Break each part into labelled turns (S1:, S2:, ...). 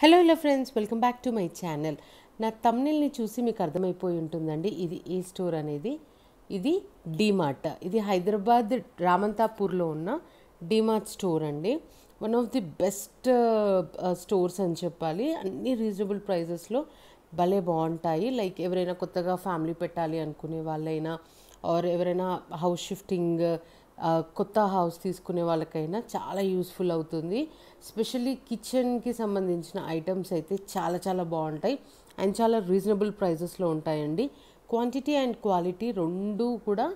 S1: hello hello friends welcome back to my channel నా తమ్నిల్ని చూసి మీకు అర్థమైపోయి ఉంటుందండి ఇది ఈ స్టోర్ అనేది ఇది డీమార్ట్ ఇది హైదరాబాద్ రామంతాపూర్లో ఉన్న డీమార్ట్ స్టోర్ అండి one of the best stores అని చెప్పాలి అన్ని రీజనబుల్ ప్రైజెస్లో భలే బాగుంటాయి లైక్ ఎవరైనా కొత్తగా ఫ్యామిలీ పెట్టాలి అనుకునే వాళ్ళైనా ఆర్ ఎవరైనా హౌస్ షిఫ్టింగ్ కొత్త హౌస్ తీసుకునే వాళ్ళకైనా చాలా యూస్ఫుల్ అవుతుంది స్పెషల్లీ కిచెన్కి సంబంధించిన ఐటమ్స్ అయితే చాలా చాలా బాగుంటాయి అండ్ చాలా రీజనబుల్ ప్రైజెస్లో ఉంటాయండి క్వాంటిటీ అండ్ క్వాలిటీ రెండు కూడా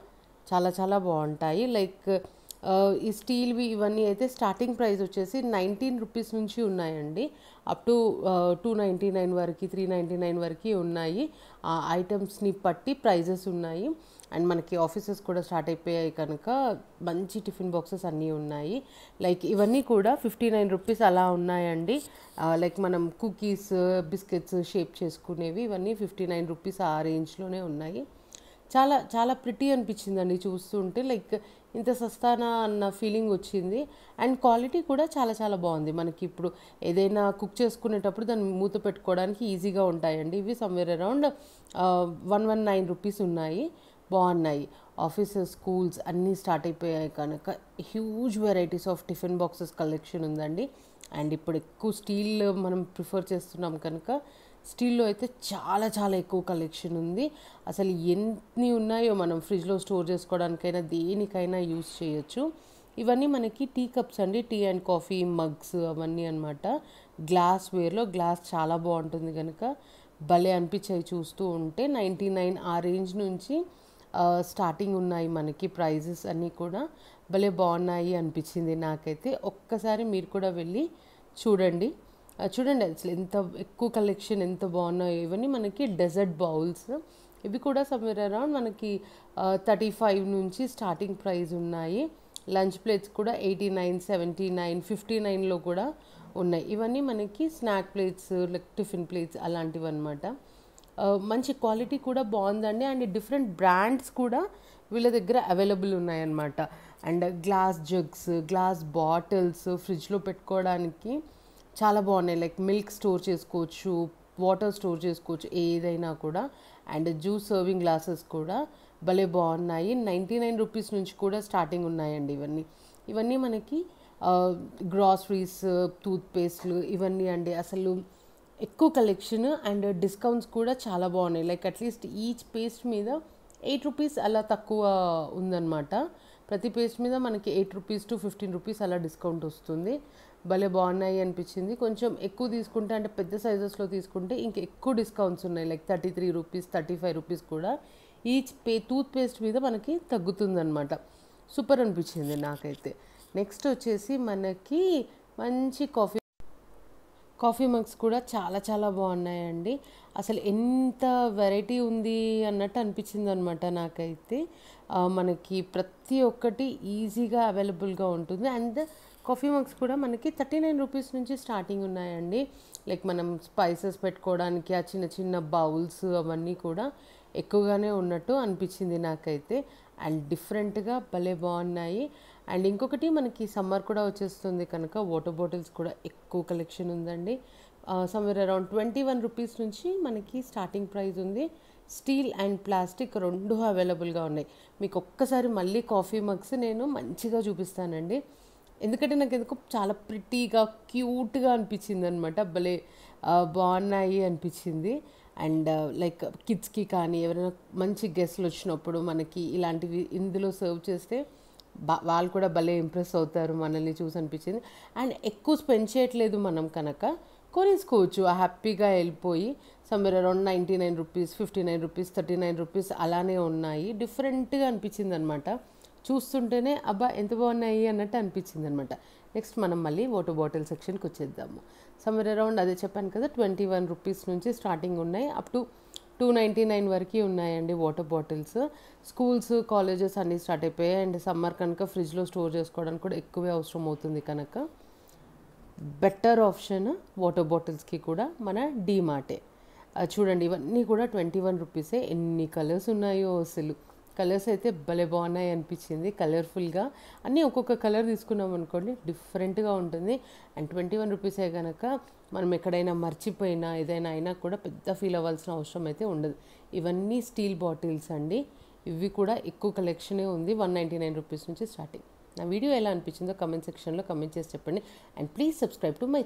S1: చాలా చాలా బాగుంటాయి లైక్ ఈ స్టీల్వి ఇవన్నీ అయితే స్టార్టింగ్ ప్రైస్ వచ్చేసి నైన్టీన్ రూపీస్ నుంచి ఉన్నాయండి up to two ninety nine వరకు త్రీ నైంటీ నైన్ వరకు ఉన్నాయి ఆ ఐటమ్స్ని బట్టి ప్రైజెస్ ఉన్నాయి అండ్ మనకి ఆఫీసెస్ కూడా స్టార్ట్ అయిపోయాయి కనుక మంచి టిఫిన్ బాక్సెస్ అన్నీ ఉన్నాయి లైక్ ఇవన్నీ కూడా ఫిఫ్టీ నైన్ రూపీస్ అలా ఉన్నాయండి లైక్ మనం కుకీస్ బిస్కెట్స్ షేప్ చేసుకునేవి ఇవన్నీ ఫిఫ్టీ నైన్ రూపీస్ ఆ రేంజ్లోనే ఉన్నాయి చాలా చాలా ప్రిటీ అనిపించిందండి చూస్తుంటే లైక్ ఇంత సస్తానా అన్న ఫీలింగ్ వచ్చింది అండ్ క్వాలిటీ కూడా చాలా చాలా బాగుంది మనకి ఇప్పుడు ఏదైనా కుక్ చేసుకునేటప్పుడు దాన్ని మూత పెట్టుకోవడానికి ఈజీగా ఉంటాయండి ఇవి somewhere around one one nine rupees ఉన్నాయి బాగున్నాయి ఆఫీసెస్ స్కూల్స్ అన్నీ స్టార్ట్ అయిపోయాయి కనుక huge varieties of tiffin boxes collection ఉందండి అండ్ ఇప్పుడు ఎక్కువ స్టీల్ మనం ప్రిఫర్ చేస్తున్నాం కనుక స్టీల్లో అయితే చాలా చాలా ఎక్కువ కలెక్షన్ ఉంది అసలు ఎన్ని ఉన్నాయో మనం ఫ్రిడ్జ్లో స్టోర్ చేసుకోవడానికైనా దేనికైనా యూస్ చేయొచ్చు ఇవన్నీ మనకి టీ కప్స్ అండి టీ అండ్ కాఫీ మగ్స్ అవన్నీ అనమాట గ్లాస్ వేర్లో గ్లాస్ చాలా బాగుంటుంది కనుక భలే అనిపించాయి చూస్తూ ఉంటే నైంటీ నైన్ ఆ రేంజ్ నుంచి స్టార్టింగ్ ఉన్నాయి మనకి ప్రైజెస్ అన్నీ కూడా భలే బాగున్నాయి అనిపించింది నాకైతే ఒక్కసారి మీరు కూడా వెళ్ళి చూడండి చూడండి అసలు ఎంత ఎక్కువ కలెక్షన్ ఎంత బాగున్నాయో ఇవన్నీ మనకి డెజర్ట్ బౌల్స్ ఇవి కూడా సమ్వేర్ అరౌండ్ మనకి థర్టీ ఫైవ్ నుంచి స్టార్టింగ్ ప్రైస్ ఉన్నాయి లంచ్ ప్లేట్స్ కూడా eighty nine seventy nine fifty నైన్లో కూడా ఉన్నాయి ఇవన్నీ మనకి snack plates like tiffin plates అలాంటివి అనమాట మంచి క్వాలిటీ కూడా బాగుందండి అండ్ డిఫరెంట్ బ్రాండ్స్ కూడా వీళ్ళ దగ్గర అవైలబుల్ ఉన్నాయన్నమాట and glass jugs glass bottles ఫ్రిడ్జ్లో పెట్టుకోవడానికి చాలా బాగున్నాయి లైక్ మిల్క్ స్టోర్ చేసుకోవచ్చు వాటర్ స్టోర్ చేసుకోవచ్చు ఏదైనా కూడా అండ్ జ్యూస్ సర్వింగ్ గ్లాసెస్ కూడా భలే బాగున్నాయి నైంటీ నైన్ రూపీస్ నుంచి కూడా స్టార్టింగ్ ఉన్నాయండి ఇవన్నీ ఇవన్నీ మనకి గ్రాసరీస్ టూత్పేస్ట్లు ఇవన్నీ అండి అసలు ఎక్కువ కలెక్షన్ అండ్ డిస్కౌంట్స్ కూడా చాలా బాగున్నాయి లైక్ అట్లీస్ట్ ఈచ్ పేస్ట్ మీద ఎయిట్ రూపీస్ అలా తక్కువ ఉందన్నమాట ప్రతి పేస్ట్ మీద మనకి eight rupees to fifteen rupees అలా డిస్కౌంట్ వస్తుంది భలే బాగున్నాయి అనిపించింది కొంచెం ఎక్కువ తీసుకుంటే అంటే పెద్ద సైజెస్లో తీసుకుంటే ఇంక ఎక్కువ డిస్కౌంట్స్ ఉన్నాయి like thirty three rupees thirty five rupees కూడా ఈచ్ పే టూత్ పేస్ట్ మీద మనకి తగ్గుతుందన్నమాట సూపర్ అనిపించింది నాకైతే నెక్స్ట్ వచ్చేసి మనకి మంచి కాఫీ కాఫీ మగ్స్ కూడా చాలా చాలా బాగున్నాయండి అసలు ఎంత వెరైటీ ఉంది అన్నట్టు అనిపించింది అనమాట నాకైతే మనకి ప్రతి ఒక్కటి ఈజీగా అవైలబుల్గా ఉంటుంది అండ్ కాఫీ మగ్స్ కూడా మనకి థర్టీ నైన్ రూపీస్ నుంచి స్టార్టింగ్ ఉన్నాయండి లైక్ మనం స్పైసెస్ పెట్టుకోవడానికి ఆ చిన్న చిన్న బౌల్స్ అవన్నీ కూడా ఎక్కువగానే ఉన్నట్టు అనిపించింది నాకైతే అండ్ డిఫరెంట్గా భలే బాగున్నాయి అండ్ ఇంకొకటి మనకి సమ్మర్ కూడా వచ్చేస్తుంది కనుక వాటర్ బాటిల్స్ కూడా ఎక్కువ కలెక్షన్ ఉందండి somewhere around twenty one rupees నుంచి మనకి స్టార్టింగ్ ప్రైస్ ఉంది స్టీల్ అండ్ ప్లాస్టిక్ రెండు అవైలబుల్గా ఉన్నాయి మీకు ఒక్కసారి మళ్ళీ కాఫీ మగ్స్ నేను మంచిగా చూపిస్తానండి ఎందుకంటే నాకు ఎందుకు చాలా ప్రిటీగా క్యూట్గా అనిపించింది అనమాట భలే బాగున్నాయి అనిపించింది అండ్ లైక్ కిడ్స్కి కానీ ఎవరైనా మంచి గెస్ట్లు వచ్చినప్పుడు మనకి ఇలాంటివి ఇందులో సర్వ్ చేస్తే వాళ్ళు కూడా భలే ఇంప్రెస్ అవుతారు మనల్ని చూసి అనిపించింది అండ్ ఎక్కువ స్పెండ్ చేయట్లేదు మనం కనుక కొనేసుకోవచ్చు హ్యాపీగా వెళ్ళిపోయి somewhere around ninety nine rupees fifty nine rupees thirty nine rupees అలానే ఉన్నాయి డిఫరెంట్గా అనిపించింది అనమాట చూస్తుంటేనే అబ్బా ఎంత బాగున్నాయి అన్నట్టు అనిపించింది అనమాట నెక్స్ట్ మనం మళ్ళీ వాటర్ బాటిల్ సెక్షన్కి వచ్చేద్దాము సమ్వేర్ అరౌండ్ అదే చెప్పాను కదా ట్వంటీ వన్ రూపీస్ నుంచి స్టార్టింగ్ ఉన్నాయి up to two ninety nine వరకు ఉన్నాయండి వాటర్ బాటిల్స్ స్కూల్స్ కాలేజెస్ అన్నీ స్టార్ట్ అయిపోయాయి అండ్ సమ్మర్ కనుక ఫ్రిడ్జ్లో స్టోర్ చేసుకోవడానికి కూడా ఎక్కువే అవసరం అవుతుంది కనుక బెటర్ ఆప్షన్ వాటర్ బాటిల్స్కి కూడా మన డీమార్టే చూడండి ఇవన్నీ కూడా ట్వంటీ వన్ రూపీసే ఎన్ని కలర్స్ ఉన్నాయో అసలు కలర్స్ అయితే భలే బాగున్నాయి అనిపించింది కలర్ఫుల్గా అన్నీ ఒక్కొక్క కలర్ తీసుకున్నాం అనుకోండి డిఫరెంట్గా ఉంటుంది అండ్ ట్వంటీ వన్ రూపీసే కనుక మనం ఎక్కడైనా మర్చిపోయినా ఏదైనా అయినా కూడా పెద్ద ఫీల్ అవ్వాల్సిన అవసరం అయితే ఉండదు ఇవన్నీ స్టీల్ బాటిల్స్ అండి ఇవి కూడా ఎక్కువ కలెక్షనే ఉంది వన్ నైంటీ నైన్ రూపీస్ నుంచి స్టార్టింగ్ నా వీడియో ఎలా అనిపించిందో కమెంట్ సెక్షన్లో కమెంట్ చేసి చెప్పండి and please subscribe to my